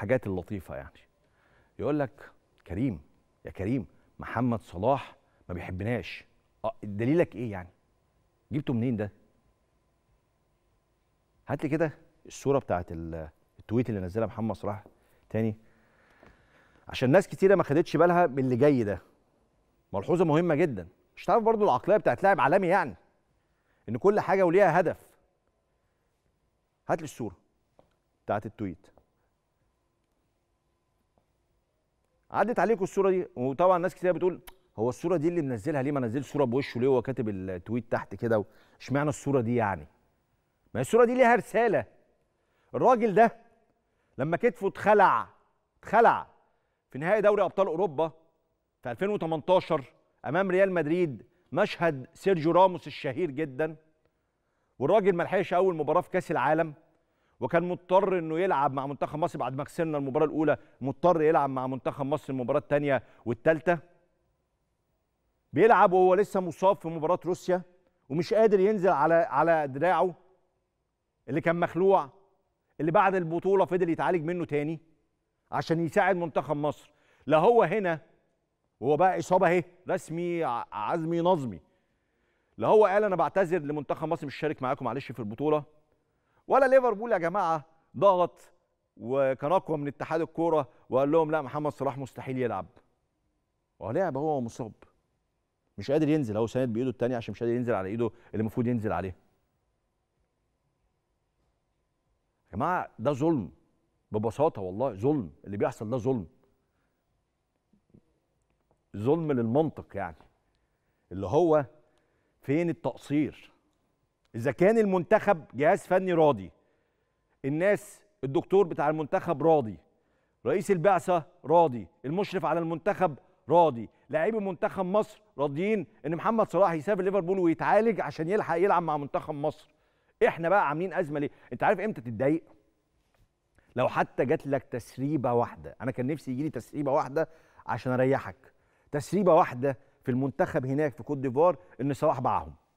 الحاجات اللطيفه يعني يقول لك كريم يا كريم محمد صلاح ما بيحبناش اه دليلك ايه يعني جبته منين ده هات لي كده الصوره بتاعت التويت اللي نزلها محمد صلاح تاني عشان ناس كتيره ما خدتش بالها من اللي جاي ده ملحوظه مهمه جدا مش تعرف برضو العقليه بتاعت لاعب عالمي يعني ان كل حاجه وليها هدف هات لي الصوره بتاعت التويت عدت عليكم الصوره دي وطبعا ناس كتير بتقول هو الصوره دي اللي منزلها ليه ما نزلش صوره بوشه ليه هو كاتب التويت تحت كده اشمعنى الصوره دي يعني ما الصوره دي ليها رساله الراجل ده لما كتفه اتخلع اتخلع في نهائي دوري ابطال اوروبا في 2018 امام ريال مدريد مشهد سيرجيو راموس الشهير جدا والراجل ما لحقش اول مباراه في كاس العالم وكان مضطر انه يلعب مع منتخب مصر بعد ما خسرنا المباراه الاولى مضطر يلعب مع منتخب مصر المباراه الثانيه والثالثه بيلعب وهو لسه مصاب في مباراه روسيا ومش قادر ينزل على على دراعه اللي كان مخلوع اللي بعد البطوله فضل يتعالج منه تاني عشان يساعد منتخب مصر لا هو هنا وهو بقى اصابه اهي رسمي عزمي نظمي لا هو قال انا بعتذر لمنتخب مصر مش شارك معاكم معلش في البطوله ولا ليفربول يا جماعه ضغط وكان اقوى من اتحاد الكوره وقال لهم لا محمد صلاح مستحيل يلعب ولعب هو مصاب مش قادر ينزل هو ساند بايده الثانيه عشان مش قادر ينزل على ايده اللي المفروض ينزل عليها يا جماعه ده ظلم ببساطه والله ظلم اللي بيحصل ده ظلم ظلم للمنطق يعني اللي هو فين التقصير اذا كان المنتخب جهاز فني راضي الناس الدكتور بتاع المنتخب راضي رئيس البعثه راضي المشرف على المنتخب راضي لاعبي منتخب مصر راضيين ان محمد صلاح يسافر ليفربول ويتعالج عشان يلحق يلعب مع منتخب مصر احنا بقى عاملين ازمه ليه انت عارف امتى تتضايق لو حتى جات لك تسريبه واحده انا كان نفسي يجي لي تسريبه واحده عشان اريحك تسريبه واحده في المنتخب هناك في كوت ديفوار ان صلاح باعهم